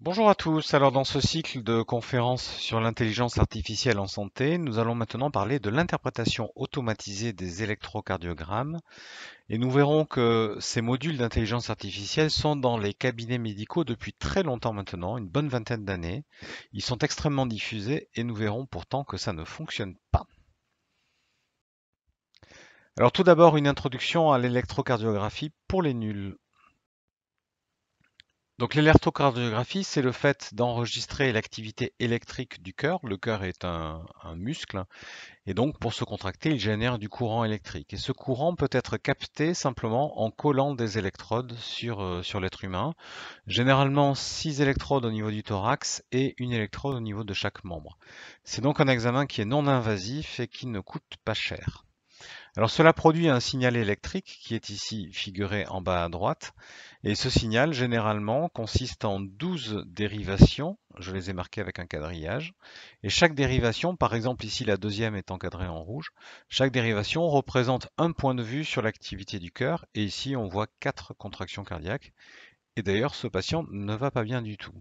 Bonjour à tous. Alors dans ce cycle de conférences sur l'intelligence artificielle en santé, nous allons maintenant parler de l'interprétation automatisée des électrocardiogrammes. Et nous verrons que ces modules d'intelligence artificielle sont dans les cabinets médicaux depuis très longtemps maintenant, une bonne vingtaine d'années. Ils sont extrêmement diffusés et nous verrons pourtant que ça ne fonctionne pas. Alors tout d'abord une introduction à l'électrocardiographie pour les nuls. Donc l'électrocardiographie, c'est le fait d'enregistrer l'activité électrique du cœur. Le cœur est un, muscle et donc pour se contracter, il génère du courant électrique. Et ce courant peut être capté simplement en collant des électrodes sur, euh, sur l'être humain. Généralement six électrodes au niveau du thorax et une électrode au niveau de chaque membre. C'est donc un examen qui est non invasif et qui ne coûte pas cher. Alors cela produit un signal électrique qui est ici figuré en bas à droite et ce signal généralement consiste en 12 dérivations, je les ai marquées avec un quadrillage, et chaque dérivation, par exemple ici la deuxième est encadrée en rouge, chaque dérivation représente un point de vue sur l'activité du cœur et ici on voit quatre contractions cardiaques et d'ailleurs ce patient ne va pas bien du tout.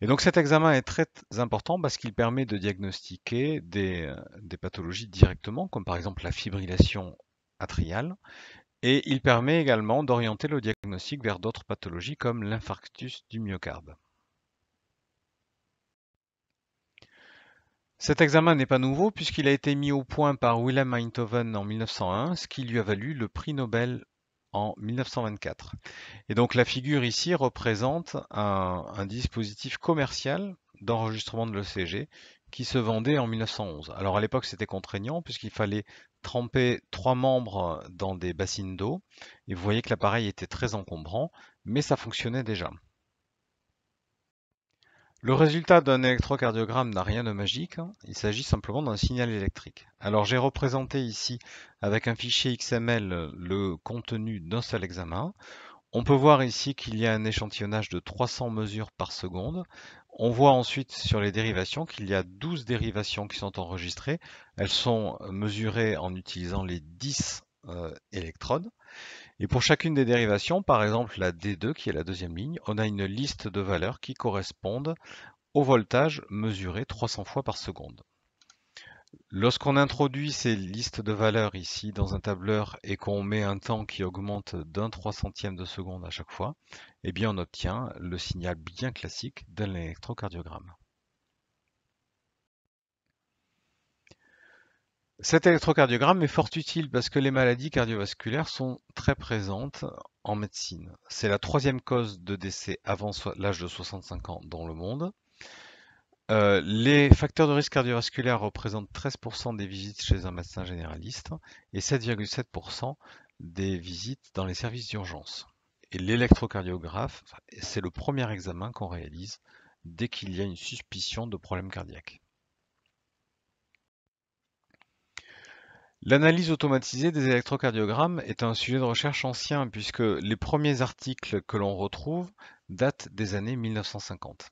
Et donc cet examen est très important parce qu'il permet de diagnostiquer euh, des, pathologies directement, comme par exemple la fibrillation atriale, et il permet également d'orienter le diagnostic vers d'autres pathologies comme l'infarctus du myocarde. Cet examen n'est pas nouveau puisqu'il a été mis au point par Willem Einthoven en 1901, ce qui lui a valu le prix Nobel 1924. Et donc la figure ici représente un, un dispositif commercial d'enregistrement de l'ECG qui se vendait en 1911. Alors à l'époque c'était contraignant puisqu'il fallait tremper trois membres dans des bassines d'eau et vous voyez que l'appareil était très encombrant mais ça fonctionnait déjà. Le résultat d'un électrocardiogramme n'a rien de magique, hein. il s'agit simplement d'un signal électrique. Alors j'ai représenté ici avec un fichier XML le contenu d'un seul examen. On peut voir ici qu'il y a un échantillonnage de 300 mesures par seconde. On voit ensuite sur les dérivations qu'il y a 12 dérivations qui sont enregistrées. Elles sont mesurées en utilisant les 10 euh, électrodes. Et pour chacune des dérivations, par exemple la D2 qui est la deuxième ligne, on a une liste de valeurs qui correspondent au voltage mesuré 300 fois par seconde. Lorsqu'on introduit ces listes de valeurs ici dans un tableur et qu'on met un temps qui augmente d'un trois centième de seconde à chaque fois, eh bien on obtient le signal bien classique d'un électrocardiogramme. Cet électrocardiogramme est fort utile parce que les maladies cardiovasculaires sont très présentes en médecine. C'est la troisième cause de décès avant l'âge de 65 ans dans le monde. Euh, les facteurs de risque cardiovasculaire représentent 13% des visites chez un médecin généraliste et 7,7% des visites dans les services d'urgence. Et l'électrocardiographe, c'est le premier examen qu'on réalise dès qu'il y a une suspicion de problème cardiaque. L'analyse automatisée des électrocardiogrammes est un sujet de recherche ancien puisque les premiers articles que l'on retrouve datent des années 1950.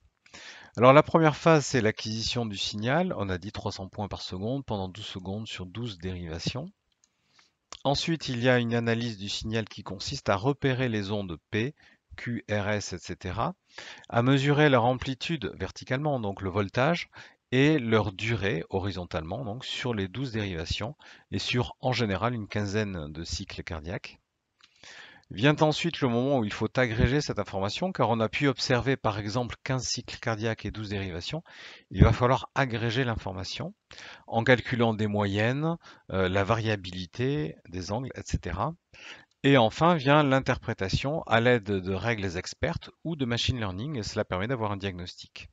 Alors la première phase, c'est l'acquisition du signal. On a dit 300 points par seconde pendant 12 secondes sur 12 dérivations. Ensuite, il y a une analyse du signal qui consiste à repérer les ondes P, Q, RS, etc., à mesurer leur amplitude verticalement, donc le voltage, et leur durée horizontalement donc sur les 12 dérivations et sur en général une quinzaine de cycles cardiaques. Vient ensuite le moment où il faut agréger cette information car on a pu observer par exemple 15 cycles cardiaques et 12 dérivations. Il va falloir agréger l'information en calculant des moyennes, euh, la variabilité des angles, etc. Et enfin vient l'interprétation à l'aide de règles expertes ou de machine learning et cela permet d'avoir un diagnostic.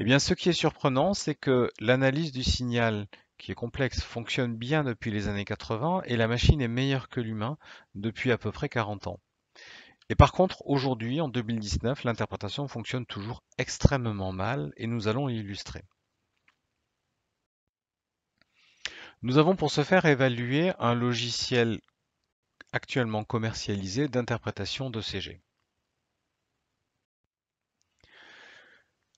Eh ce qui est surprenant, c'est que l'analyse du signal qui est complexe fonctionne bien depuis les années 80 et la machine est meilleure que l'humain depuis à peu près 40 ans. Et par contre, aujourd'hui, en 2019, l'interprétation fonctionne toujours extrêmement mal et nous allons l'illustrer. Nous avons pour ce faire évalué un logiciel actuellement commercialisé d'interprétation de CG.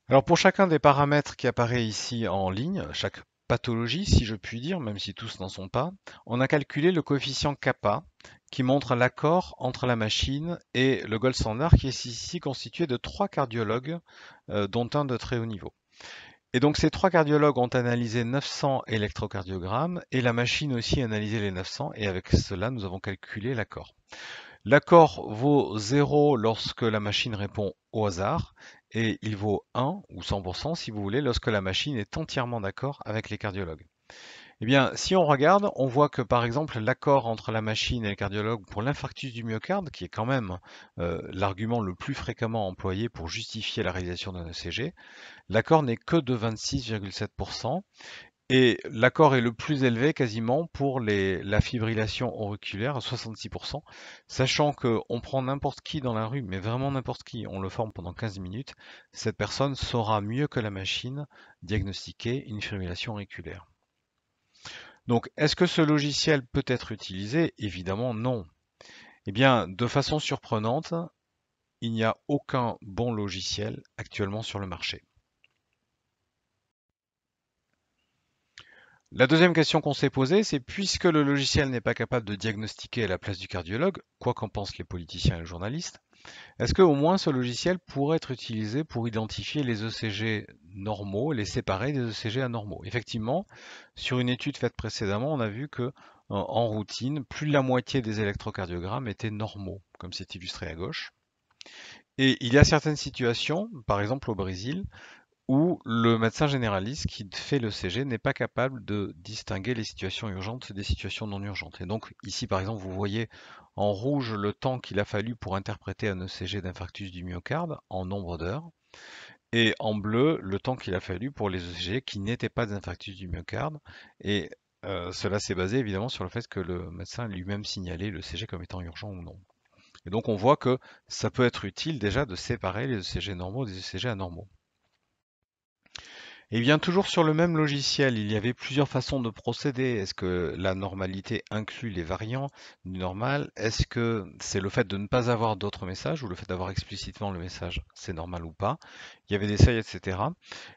Alors pour chacun des paramètres qui apparaît ici en ligne, chaque pathologie, si je puis dire, même si tous n'en sont pas, on a calculé le coefficient kappa qui montre l'accord entre la machine et le gold standard qui est ici constitué de trois cardiologues, euh, dont un de très haut niveau. Et donc ces trois cardiologues ont analysé 900 électrocardiogrammes et la machine aussi a analysé les 900 et avec cela nous avons calculé l'accord. L'accord vaut 0 lorsque la machine répond au hasard et il vaut 1 ou 100% si vous voulez lorsque la machine est entièrement d'accord avec les cardiologues. Eh bien, si on regarde, on voit que par exemple l'accord entre la machine et le cardiologue pour l'infarctus du myocarde, qui est quand même euh, l'argument le plus fréquemment employé pour justifier la réalisation d'un ECG, l'accord n'est que de 26,7% et l'accord est le plus élevé quasiment pour la fibrillation auriculaire, à 66%, sachant qu'on prend n'importe qui dans la rue, mais vraiment n'importe qui, on le forme pendant 15 minutes, cette personne saura mieux que la machine diagnostiquer une fibrillation auriculaire. Donc est-ce que ce logiciel peut être utilisé Évidemment non. Eh bien, de façon surprenante, il n'y a aucun bon logiciel actuellement sur le marché. La deuxième question qu'on s'est posée, c'est puisque le logiciel n'est pas capable de diagnostiquer à la place du cardiologue, quoi qu'en pensent les politiciens et les journalistes, est-ce que au moins ce logiciel pourrait être utilisé pour identifier les ECG normaux, les séparer des ECG anormaux Effectivement, sur une étude faite précédemment, on a vu que en routine, plus de la moitié des électrocardiogrammes étaient normaux, comme c'est illustré à gauche. Et il y a certaines situations, par exemple au Brésil, où le médecin généraliste qui fait le CG n'est pas capable de distinguer les situations urgentes des situations non urgentes. Et donc ici par exemple vous voyez en rouge le temps qu'il a fallu pour interpréter un ECG d'infarctus du myocarde en nombre d'heures et en bleu le temps qu'il a fallu pour les ECG qui n'étaient pas d'infarctus du myocarde et euh, cela s'est basé évidemment sur le fait que le médecin lui-même signalait le CG comme étant urgent ou non. Et donc on voit que ça peut être utile déjà de séparer les ECG normaux des ECG anormaux. Et bien, toujours sur le même logiciel, il y avait plusieurs façons de procéder. Est-ce que la normalité inclut les variants du normal Est-ce que c'est le fait de ne pas avoir d'autres messages ou le fait d'avoir explicitement le message c'est normal ou pas Il y avait des seuils, etc.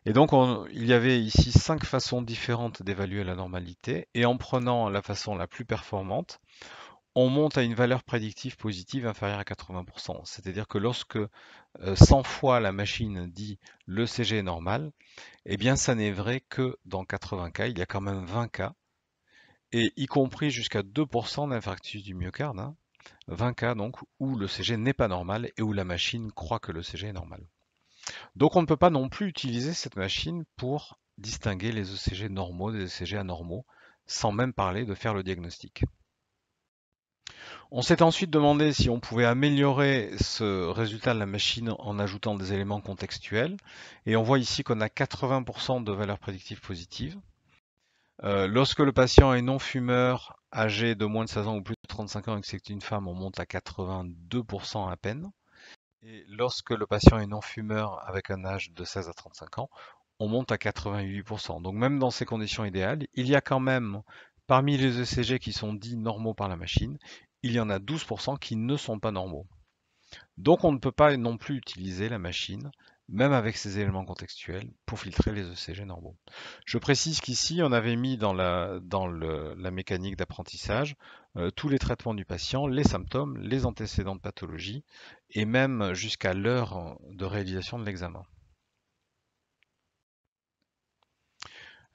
Et donc, il y avait ici cinq façons différentes d'évaluer la normalité. Et en prenant la façon la plus performante, on monte à une valeur prédictive positive inférieure à 80%. C'est-à-dire que lorsque 100 euh, fois la machine dit le CG est normal, eh bien ça n'est vrai que dans 80 cas, il y a quand même 20 cas, et y compris jusqu'à 2% d'infarctus du myocarde, 20 hein. cas donc, où le CG n'est pas normal et où la machine croit que le est normal. Donc on ne peut pas non plus utiliser cette machine pour distinguer les ECG normaux des ECG anormaux, sans même parler de faire le diagnostic. On s'est ensuite demandé si on pouvait améliorer ce résultat de la machine en ajoutant des éléments contextuels. Et on voit ici qu'on a 80% de valeurs prédictive positives. Euh, lorsque le patient est non fumeur, âgé de moins de 16 ans ou plus de 35 ans et que c'est une femme, on monte à 82% à peine. Et lorsque le patient est non fumeur avec un âge de 16 à 35 ans, on monte à 88%. Donc même dans ces conditions idéales, il y a quand même Parmi les ECG qui sont dits normaux par la machine, il y en a 12% qui ne sont pas normaux. Donc on ne peut pas non plus utiliser la machine, même avec ces éléments contextuels, pour filtrer les ECG normaux. Je précise qu'ici, on avait mis dans la, mécanique d'apprentissage euh, tous les traitements du patient, les symptômes, les antécédents de pathologie, et même jusqu'à l'heure de réalisation de l'examen.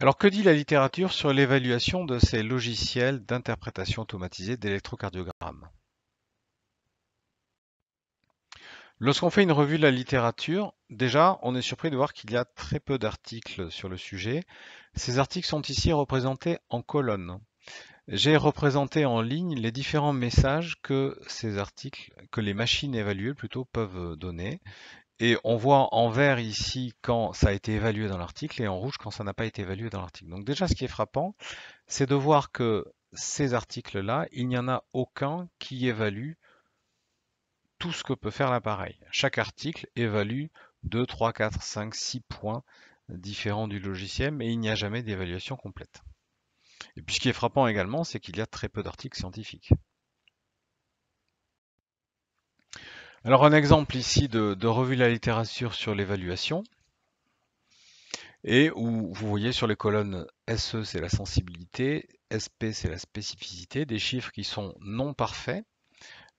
Alors que dit la littérature sur l'évaluation de ces logiciels d'interprétation automatisée d'électrocardiogrammes Lorsqu'on fait une revue de la littérature, déjà, on est surpris de voir qu'il y a très peu d'articles sur le sujet. Ces articles sont ici représentés en colonnes. J'ai représenté en ligne les différents messages que ces articles, que les machines évaluées plutôt, peuvent donner. Et on voit en vert ici quand ça a été évalué dans l'article et en rouge quand ça n'a pas été évalué dans l'article. Donc déjà, ce qui est frappant, c'est de voir que ces articles-là, il n'y en a aucun qui évalue tout ce que peut faire l'appareil. Chaque article évalue 2, 3, 4, 5, 6 points différents du logiciel, mais il n'y a jamais d'évaluation complète. Et puis ce qui est frappant également, c'est qu'il y a très peu d'articles scientifiques. Alors un exemple ici de, revue de la littérature sur l'évaluation, et où vous voyez sur les colonnes SE c'est la sensibilité, SP c'est la spécificité, des chiffres qui sont non parfaits,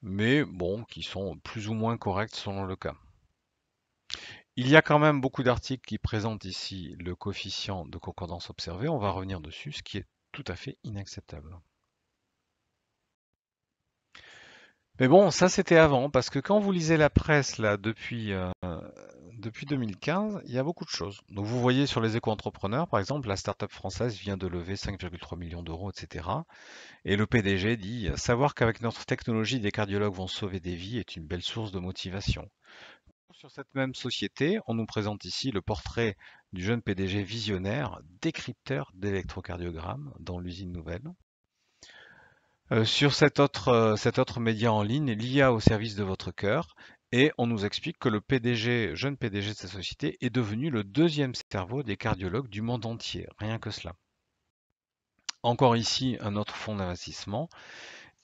mais bon, qui sont plus ou moins corrects selon le cas. Il y a quand même beaucoup d'articles qui présentent ici le coefficient de concordance observé, on va revenir dessus, ce qui est tout à fait inacceptable. Mais bon, ça c'était avant, parce que quand vous lisez la presse là depuis, euh, depuis 2015, il y a beaucoup de choses. Donc vous voyez sur les éco-entrepreneurs, par exemple, la start-up française vient de lever 5,3 millions d'euros, etc. Et le PDG dit Savoir qu'avec notre technologie, des cardiologues vont sauver des vies est une belle source de motivation. Sur cette même société, on nous présente ici le portrait du jeune PDG visionnaire, décrypteur d'électrocardiogramme, dans l'usine nouvelle. Euh, sur cet autre, euh, autre média en ligne, l'IA au service de votre cœur. Et on nous explique que le PDG, jeune PDG de sa société, est devenu le deuxième cerveau des cardiologues du monde entier. Rien que cela. Encore ici, un autre fonds d'investissement.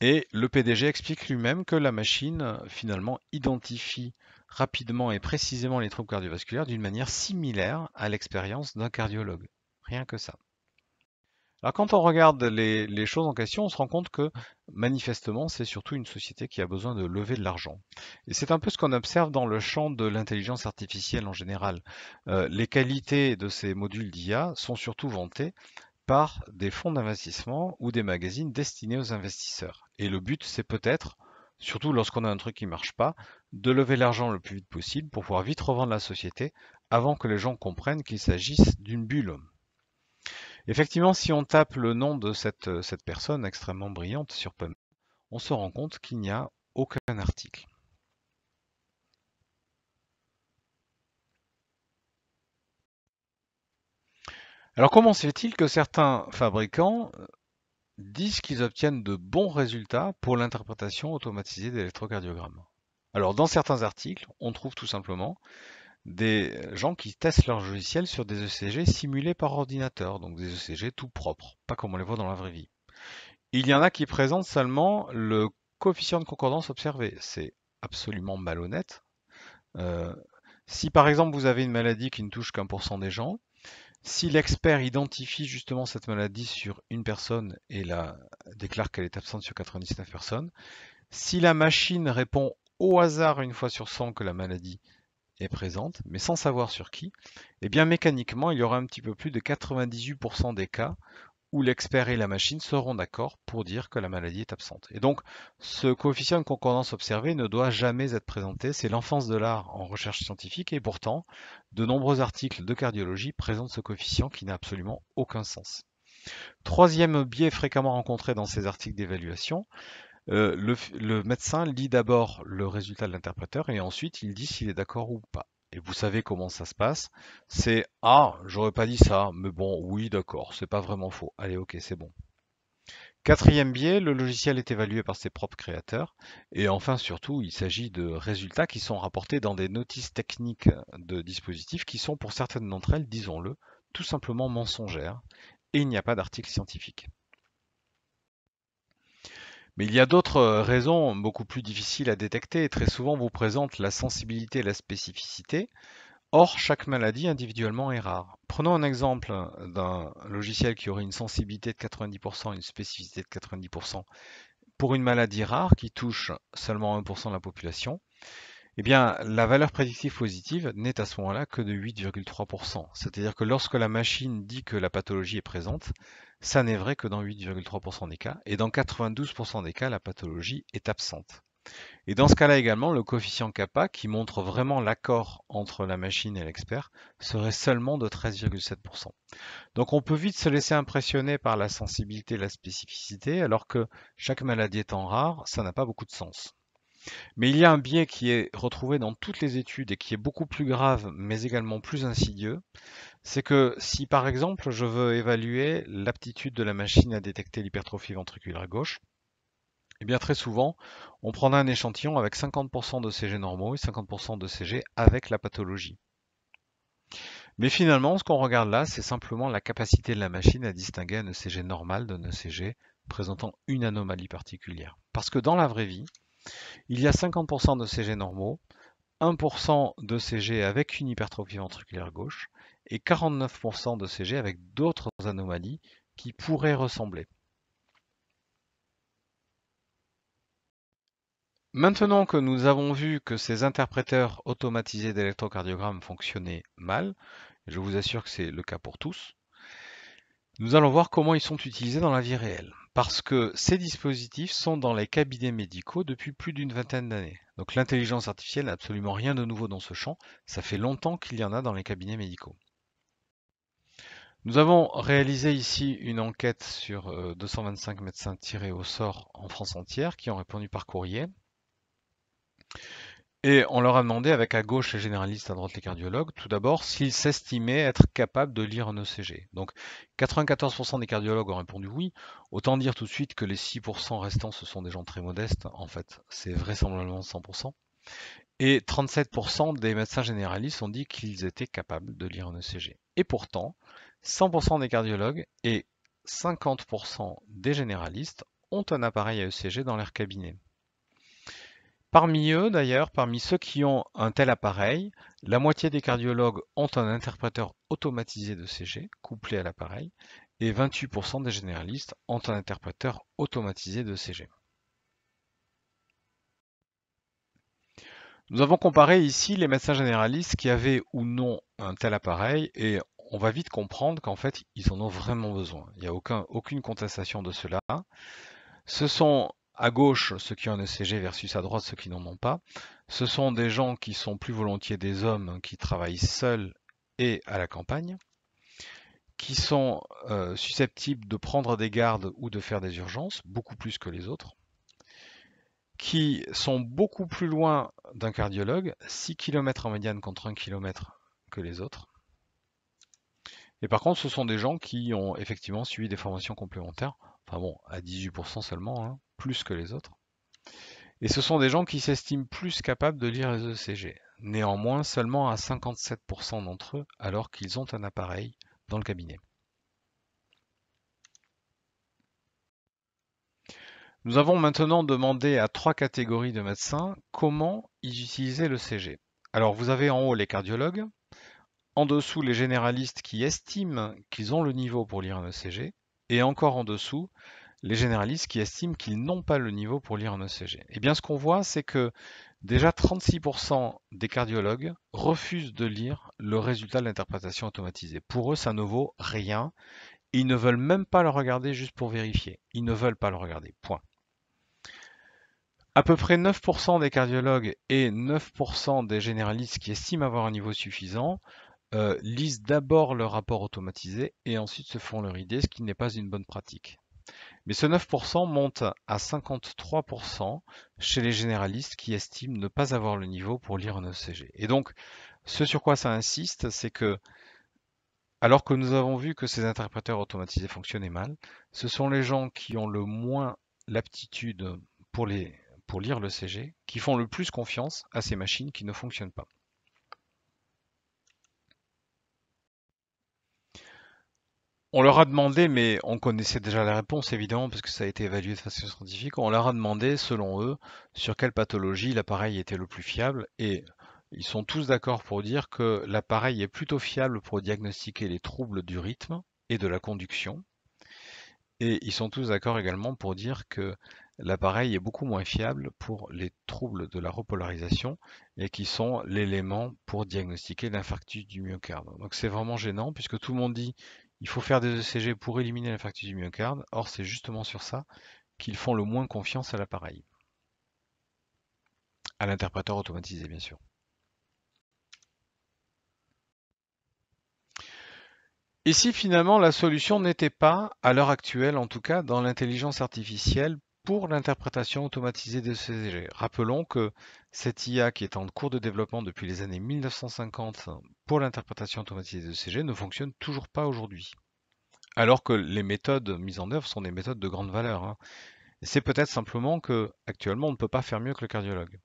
Et le PDG explique lui-même que la machine, finalement, identifie rapidement et précisément les troubles cardiovasculaires d'une manière similaire à l'expérience d'un cardiologue. Rien que ça. Alors quand on regarde les, choses en question, on se rend compte que manifestement, c'est surtout une société qui a besoin de lever de l'argent. Et c'est un peu ce qu'on observe dans le champ de l'intelligence artificielle en général. Euh, les qualités de ces modules d'IA sont surtout vantées par des fonds d'investissement ou des magazines destinés aux investisseurs. Et le but, c'est peut-être, surtout lorsqu'on a un truc qui ne marche pas, de lever l'argent le plus vite possible pour pouvoir vite revendre la société avant que les gens comprennent qu'il s'agisse d'une bulle. Effectivement, si on tape le nom de cette, euh, personne extrêmement brillante sur PubMed, on se rend compte qu'il n'y a aucun article. Alors comment se fait-il que certains fabricants euh, disent qu'ils obtiennent de bons résultats pour l'interprétation automatisée d'électrocardiogrammes Alors dans certains articles, on trouve tout simplement des gens qui testent leur logiciels sur des ECG simulés par ordinateur, donc des ECG tout propres, pas comme on les voit dans la vraie vie. Il y en a qui présentent seulement le coefficient de concordance observé. C'est absolument malhonnête. Euh, si par exemple vous avez une maladie qui ne touche qu'un pour cent des gens, si l'expert identifie justement cette maladie sur une personne et la déclare qu'elle est absente sur 99 personnes, si la machine répond au hasard une fois sur 100 que la maladie est présente, mais sans savoir sur qui, et eh bien mécaniquement, il y aura un petit peu plus de 98% des cas où l'expert et la machine seront d'accord pour dire que la maladie est absente. Et donc, ce coefficient de concordance observé ne doit jamais être présenté. C'est l'enfance de l'art en recherche scientifique et pourtant, de nombreux articles de cardiologie présentent ce coefficient qui n'a absolument aucun sens. Troisième biais fréquemment rencontré dans ces articles d'évaluation, euh, le, le, médecin lit d'abord le résultat de l'interpréteur et ensuite il dit s'il est d'accord ou pas. Et vous savez comment ça se passe. C'est Ah, j'aurais pas dit ça, mais bon, oui, d'accord, c'est pas vraiment faux. Allez, ok, c'est bon. Quatrième biais, le logiciel est évalué par ses propres créateurs. Et enfin, surtout, il s'agit de résultats qui sont rapportés dans des notices techniques de dispositifs qui sont pour certaines d'entre elles, disons-le, tout simplement mensongères. Et il n'y a pas d'article scientifique. Mais il y a d'autres euh, raisons beaucoup plus difficiles à détecter et très souvent vous présente la sensibilité et la spécificité. Or, chaque maladie individuellement est rare. Prenons un exemple euh, d'un logiciel qui aurait une sensibilité de 90% et une spécificité de 90% pour une maladie rare qui touche seulement 1% de la population eh bien, la valeur prédictive positive n'est à ce moment-là que de 8,3%. C'est-à-dire que lorsque la machine dit que la pathologie est présente, ça n'est vrai que dans 8,3% des cas, et dans 92% des cas, la pathologie est absente. Et dans ce cas-là également, le coefficient kappa, qui montre vraiment l'accord entre la machine et l'expert, serait seulement de 13,7%. Donc on peut vite se laisser impressionner par la sensibilité et la spécificité, alors que chaque maladie étant rare, ça n'a pas beaucoup de sens. Mais il y a un biais qui est retrouvé dans toutes les études et qui est beaucoup plus grave, mais également plus insidieux. C'est que si par exemple je veux évaluer l'aptitude de la machine à détecter l'hypertrophie ventriculaire gauche, eh bien très souvent, on prendra un échantillon avec 50% de CG normaux et 50% de CG avec la pathologie. Mais finalement, ce qu'on regarde là, c'est simplement la capacité de la machine à distinguer un ECG normal d'un ECG présentant une anomalie particulière. Parce que dans la vraie vie, il y a 50% de CG normaux, 1% de CG avec une hypertrophie ventriculaire gauche et 49% de CG avec d'autres anomalies qui pourraient ressembler. Maintenant que nous avons vu que ces interpréteurs automatisés d'électrocardiogrammes fonctionnaient mal, je vous assure que c'est le cas pour tous, nous allons voir comment ils sont utilisés dans la vie réelle parce que ces dispositifs sont dans les cabinets médicaux depuis plus d'une vingtaine d'années. Donc l'intelligence artificielle n'a absolument rien de nouveau dans ce champ, ça fait longtemps qu'il y en a dans les cabinets médicaux. Nous avons réalisé ici une enquête sur 225 euh, médecins tirés au sort en France entière qui ont répondu par courrier. Et on leur a demandé, avec à gauche les généralistes, à droite les cardiologues, tout d'abord s'ils s'estimaient être capables de lire un ECG. Donc 94% des cardiologues ont répondu oui. Autant dire tout de suite que les 6% restants, ce sont des gens très modestes, en fait. C'est vraisemblablement 100%. Et 37% des médecins généralistes ont dit qu'ils étaient capables de lire un ECG. Et pourtant, 100% des cardiologues et 50% des généralistes ont un appareil à ECG dans leur cabinet. Parmi eux, d'ailleurs, parmi ceux qui ont un tel appareil, la moitié des cardiologues ont un interpréteur automatisé de CG couplé à l'appareil et 28% des généralistes ont un interpréteur automatisé de CG. Nous avons comparé ici les médecins généralistes qui avaient ou non un tel appareil et on va vite comprendre qu'en fait, ils en ont vraiment besoin. Il n'y a aucune contestation de cela. Ce sont à gauche ceux qui ont un ECG versus à droite ceux qui n'en ont pas. Ce sont des gens qui sont plus volontiers des hommes qui travaillent seuls et à la campagne, qui sont euh, susceptibles de prendre des gardes ou de faire des urgences, beaucoup plus que les autres, qui sont beaucoup plus loin d'un cardiologue, 6 km en médiane contre 1 km que les autres. Et par contre, ce sont des gens qui ont effectivement suivi des formations complémentaires, enfin bon, à 18% seulement, hein plus que les autres. Et ce sont des gens qui s'estiment plus capables de lire les ECG. Néanmoins, seulement à 57% d'entre eux, alors qu'ils ont un appareil dans le cabinet. Nous avons maintenant demandé à trois catégories de médecins comment ils utilisaient le Alors vous avez en haut les cardiologues, en dessous les généralistes qui estiment qu'ils ont le niveau pour lire un ECG, et encore en dessous les généralistes qui estiment qu'ils n'ont pas le niveau pour lire un ECG. Eh bien ce qu'on voit, c'est que déjà 36% des cardiologues refusent de lire le résultat de l'interprétation automatisée. Pour eux, ça ne vaut rien. Ils ne veulent même pas le regarder juste pour vérifier. Ils ne veulent pas le regarder. Point. À peu près 9% des cardiologues et 9% des généralistes qui estiment avoir un niveau suffisant euh, lisent d'abord le rapport automatisé et ensuite se font leur idée, ce qui n'est pas une bonne pratique. Mais ce 9% monte à 53% chez les généralistes qui estiment ne pas avoir le niveau pour lire un ECG. Et donc, ce sur quoi ça insiste, c'est que, alors que nous avons vu que ces interpréteurs automatisés fonctionnaient mal, ce sont les gens qui ont le moins l'aptitude pour, les, pour lire qui font le plus confiance à ces machines qui ne fonctionnent pas. On leur a demandé, mais on connaissait déjà la réponse évidemment, parce que ça a été évalué de façon scientifique, on leur a demandé, selon eux, sur quelle pathologie l'appareil était le plus fiable, et ils sont tous d'accord pour dire que l'appareil est plutôt fiable pour diagnostiquer les troubles du rythme et de la conduction, et ils sont tous d'accord également pour dire que l'appareil est beaucoup moins fiable pour les troubles de la repolarisation et qui sont l'élément pour diagnostiquer l'infarctus du myocarde. Donc c'est vraiment gênant puisque tout le monde dit il faut faire des ECG pour éliminer l'infarctus du myocarde, or c'est justement sur ça qu'ils font le moins confiance à l'appareil. À l'interpréteur automatisé, bien sûr. Et si finalement la solution n'était pas, à l'heure actuelle en tout cas, dans l'intelligence artificielle pour l'interprétation automatisée de CG. Rappelons que cette IA qui est en cours de développement depuis les années 1950 pour l'interprétation automatisée de CG ne fonctionne toujours pas aujourd'hui. Alors que les méthodes mises en œuvre sont des méthodes de grande valeur. Hein. C'est peut-être simplement qu'actuellement on ne peut pas faire mieux que le cardiologue.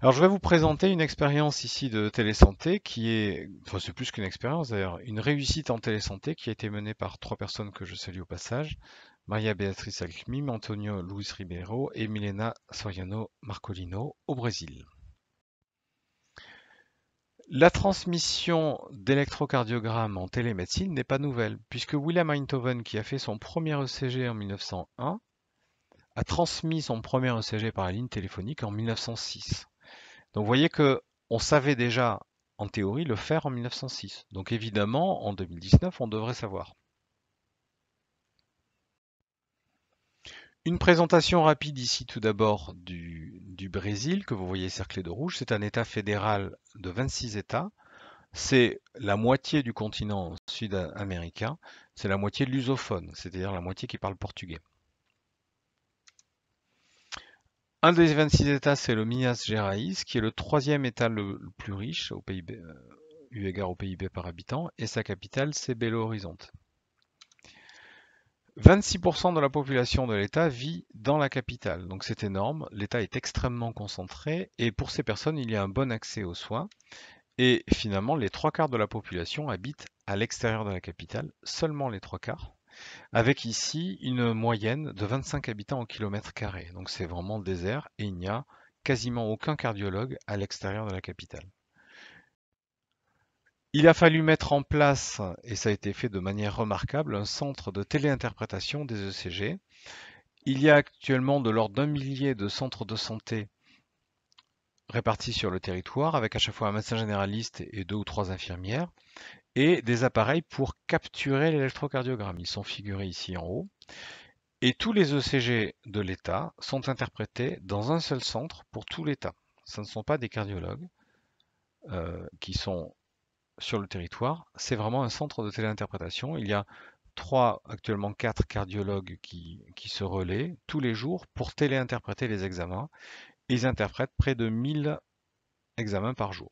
Alors je vais vous présenter une expérience ici de télésanté qui est, enfin c'est plus qu'une expérience d'ailleurs, une réussite en télésanté qui a été menée par trois personnes que je salue au passage. Maria Beatriz Alckmin, Antonio Luis Ribeiro et Milena Soriano Marcolino au Brésil. La transmission d'électrocardiogrammes en télémédecine n'est pas nouvelle, puisque Willem Einthoven, qui a fait son premier ECG en 1901, a transmis son premier ECG par la ligne téléphonique en 1906. Donc vous voyez que on savait déjà en théorie le faire en 1906. Donc évidemment, en 2019, on devrait savoir. Une présentation rapide ici tout d'abord du, Brésil que vous voyez cerclé de rouge. C'est un État fédéral de 26 États. C'est la moitié du continent sud-américain. C'est la moitié lusophone, c'est-à-dire la moitié qui parle portugais. Un des 26 États, c'est le Minas Gerais, qui est le troisième État le, plus riche au PIB, euh, eu égard au PIB par habitant, et sa capitale, c'est Belo Horizonte. 26% de la population de l'État vit dans la capitale, donc c'est énorme. L'État est extrêmement concentré et pour ces personnes, il y a un bon accès aux soins. Et finalement, les trois quarts de la population habitent à l'extérieur de la capitale, seulement les trois quarts, avec ici une moyenne de 25 habitants au kilomètre carré. Donc c'est vraiment désert et il n'y a quasiment aucun cardiologue à l'extérieur de la capitale. Il a fallu mettre en place, et ça a été fait de manière remarquable, un centre de téléinterprétation des ECG. Il y a actuellement de l'ordre d'un millier de centres de santé répartis sur le territoire, avec à chaque fois un médecin généraliste et deux ou trois infirmières, et des appareils pour capturer l'électrocardiogramme. Ils sont figurés ici en haut. Et tous les ECG de l'État sont interprétés dans un seul centre pour tout l'État. Ce ne sont pas des cardiologues euh, qui sont sur le territoire. C'est vraiment un centre de téléinterprétation. Il y a trois, actuellement quatre cardiologues qui, qui se relaient tous les jours pour téléinterpréter les examens. Ils interprètent près de 1000 examens par jour.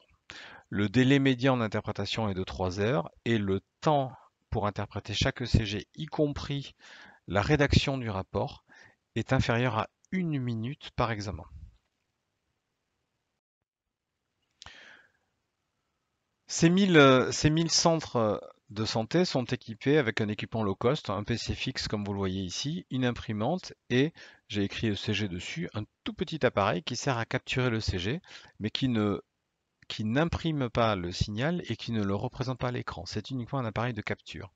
Le délai médian d'interprétation est de 3 heures et le temps pour interpréter chaque ECG, y compris la rédaction du rapport, est inférieur à une minute par examen. Ces 1000, euh, centres euh, de santé sont équipés avec un équipement low cost, un PC fixe comme vous le voyez ici, une imprimante et, j'ai écrit le CG dessus, un tout petit appareil qui sert à capturer le CG, mais qui n'imprime pas le signal et qui ne le représente pas à l'écran. C'est uniquement un appareil de capture.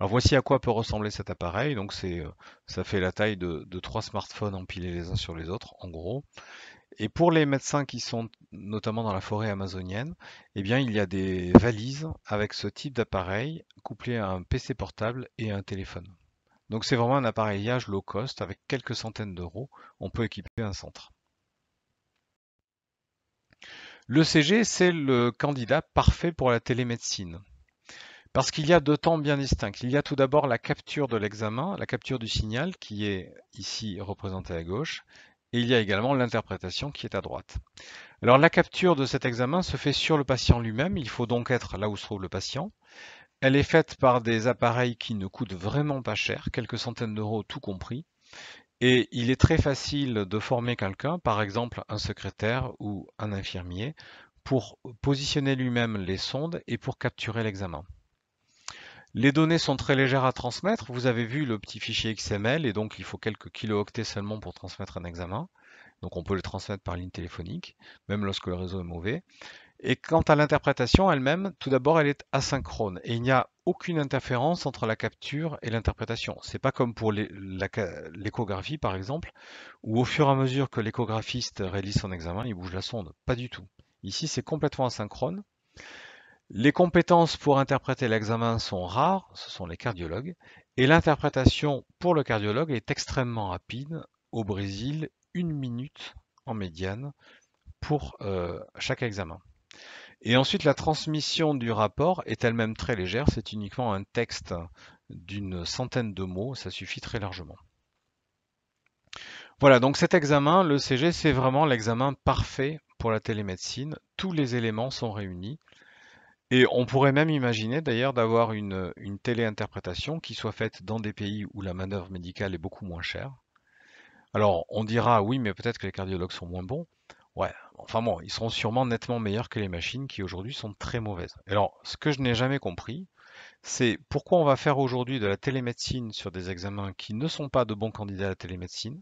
Alors voici à quoi peut ressembler cet appareil. Donc euh, ça fait la taille de, de trois smartphones empilés les uns sur les autres, en gros. Et pour les médecins qui sont notamment dans la forêt amazonienne, eh bien, il y a des valises avec ce type d'appareil couplé à un PC portable et un téléphone. Donc c'est vraiment un appareillage low cost avec quelques centaines d'euros, on peut équiper un centre. Le CG, c'est le candidat parfait pour la télémédecine. Parce qu'il y a deux temps bien distincts. Il y a tout d'abord la capture de l'examen, la capture du signal qui est ici représentée à gauche, et il y a également l'interprétation qui est à droite. Alors la capture de cet examen se fait sur le patient lui-même, il faut donc être là où se trouve le patient. Elle est faite par des appareils qui ne coûtent vraiment pas cher, quelques centaines d'euros tout compris. Et il est très facile de former quelqu'un, par exemple un secrétaire ou un infirmier, pour positionner lui-même les sondes et pour capturer l'examen. Les données sont très légères à transmettre. Vous avez vu le petit fichier XML et donc il faut quelques kilooctets seulement pour transmettre un examen. Donc on peut le transmettre par ligne téléphonique, même lorsque le réseau est mauvais. Et quant à l'interprétation elle-même, tout d'abord elle est asynchrone et il n'y a aucune interférence entre la capture et l'interprétation. C'est pas comme pour l'échographie par exemple, où au fur et à mesure que l'échographiste réalise son examen, il bouge la sonde. Pas du tout. Ici c'est complètement asynchrone. Les compétences pour interpréter l'examen sont rares, ce sont les cardiologues, et l'interprétation pour le cardiologue est extrêmement rapide. Au Brésil, une minute en médiane pour euh, chaque examen. Et ensuite, la transmission du rapport est elle-même très légère, c'est uniquement un texte d'une centaine de mots, ça suffit très largement. Voilà, donc cet examen, le CG, c'est vraiment l'examen parfait pour la télémédecine. Tous les éléments sont réunis. Et on pourrait même imaginer d'ailleurs d'avoir une, téléinterprétation qui soit faite dans des pays où la manœuvre médicale est beaucoup moins chère. Alors on dira oui, mais peut-être que les cardiologues sont moins bons. Ouais, enfin bon, ils seront sûrement nettement meilleurs que les machines qui aujourd'hui sont très mauvaises. Alors ce que je n'ai jamais compris, c'est pourquoi on va faire aujourd'hui de la télémédecine sur des examens qui ne sont pas de bons candidats à la télémédecine,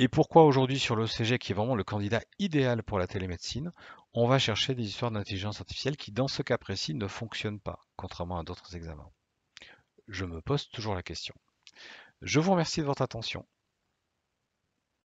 et pourquoi aujourd'hui sur l'ECG, qui est vraiment le candidat idéal pour la télémédecine, on va chercher des histoires d'intelligence artificielle qui, dans ce cas précis, ne fonctionnent pas, contrairement à d'autres examens Je me pose toujours la question. Je vous remercie de votre attention.